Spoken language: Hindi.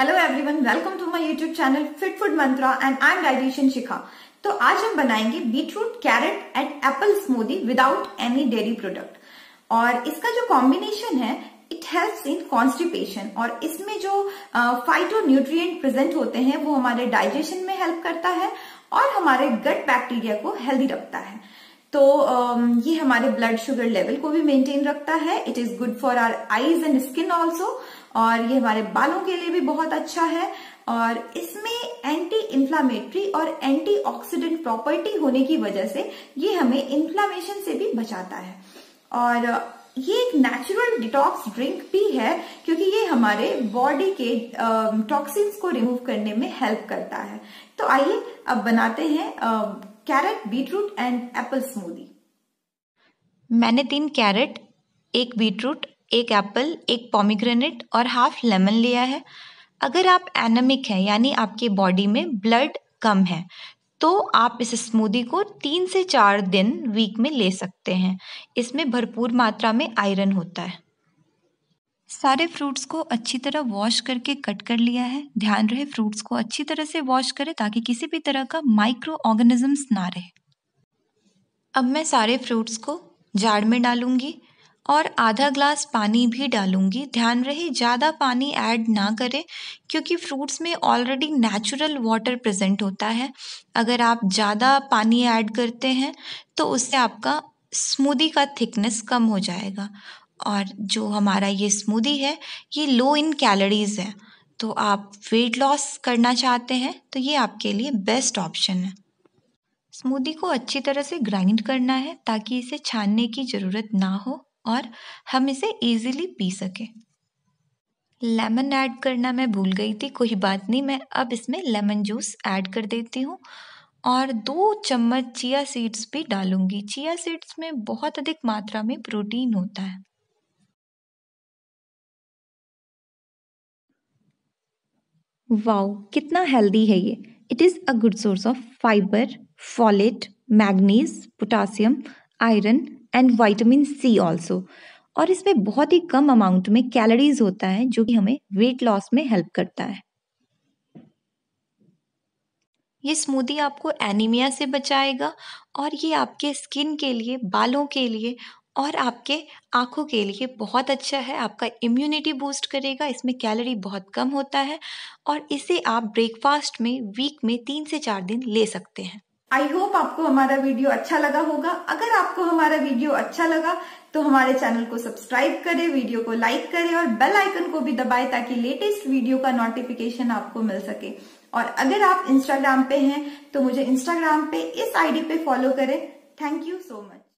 hello everyone welcome to my YouTube channel fit food mantra and I am dietitian Shikha तो आज हम बनाएंगे beetroot carrot and apple smoothie without any dairy product और इसका जो कॉम्बिनेशन है इट हेल्प्स इन कॉन्स्टिपेशन और इसमें जो फाइटो न्यूट्रिएंट प्रेजेंट होते हैं वो हमारे डाइजेशन में हेल्प करता है और हमारे गट बैक्टीरिया को हेल्दी रखता है तो um, ये हमारे ब्लड शुगर लेवल को भी मेंटेन रखता है it is good for our eyes and skin also और ये हमारे बालों के लिए भी बहुत अच्छा है और इसमें एंटी इंफ्लामेटरी और एंटी ऑक्सीडेंट प्रॉपर्टी होने की वजह से ये हमें इंफ्लामेशन से भी बचाता है और uh, ये एक नेचुरल डिटॉक्स ड्रिंक भी है क्योंकि ये हमारे बॉडी के टॉक्सिन्स um, को रिमूव करने में हेल्प करता है तो आइए अब बनाते हैं um, carrot beetroot and apple smoothie मैंने तीन कैरेट एक बीटरूट एक एप्पल एक पॉमीग्रेनेट और हाफ लेमन लिया है अगर आप एनमिक हैं यानी आपके बॉडी में ब्लड कम है तो आप इस स्मूदी को तीन से चार दिन वीक में ले सकते हैं इसमें भरपूर मात्रा में आयरन होता है सारे फ्रूट्स को अच्छी तरह वॉश करके कट कर लिया है ध्यान रहे फ्रूट्स को अच्छी तरह से वॉश करें ताकि किसी भी तरह का माइक्रो ऑर्गेनिजम्स ना रहे अब मैं सारे फ्रूट्स को जार में डालूंगी और आधा ग्लास पानी भी डालूंगी ध्यान रहे ज़्यादा पानी ऐड ना करें क्योंकि फ्रूट्स में ऑलरेडी नेचुरल वाटर प्रेजेंट होता है अगर आप ज़्यादा पानी ऐड करते हैं तो उससे आपका स्मूदी का थिकनेस कम हो जाएगा और जो हमारा ये स्मूदी है ये लो इन कैलोरीज़ है तो आप वेट लॉस करना चाहते हैं तो ये आपके लिए बेस्ट ऑप्शन है स्मूदी को अच्छी तरह से ग्राइंड करना है ताकि इसे छानने की ज़रूरत ना हो और हम इसे इजीली पी सकें लेमन ऐड करना मैं भूल गई थी कोई बात नहीं मैं अब इसमें लेमन जूस ऐड कर देती हूँ और दो चम्मच चिया सीड्स भी डालूंगी चिया सीड्स में बहुत अधिक मात्रा में प्रोटीन होता है वाओ कितना हेल्दी है ये it is a good source of fibre folate manganese potassium iron and vitamin C also और इसमें बहुत ही कम अमाउंट में कैलोरीज होता है जो कि हमें वेट लॉस में हेल्प करता है ये स्मूदी आपको एनीमिया से बचाएगा और ये आपके स्किन के लिए बालों के लिए और आपके आँखों के लिए बहुत अच्छा है आपका इम्यूनिटी बूस्ट करेगा इसमें कैलोरी बहुत कम होता है और इसे आप ब्रेकफास्ट में वीक में तीन से चार दिन ले सकते हैं आई होप आपको हमारा वीडियो अच्छा लगा होगा अगर आपको हमारा वीडियो अच्छा लगा तो हमारे चैनल को सब्सक्राइब करें वीडियो को लाइक करें और बेल आइकन को भी दबाएं ताकि लेटेस्ट वीडियो का नोटिफिकेशन आपको मिल सके और अगर आप इंस्टाग्राम पे हैं तो मुझे इंस्टाग्राम पे इस आईडी पे फॉलो करें थैंक यू सो मच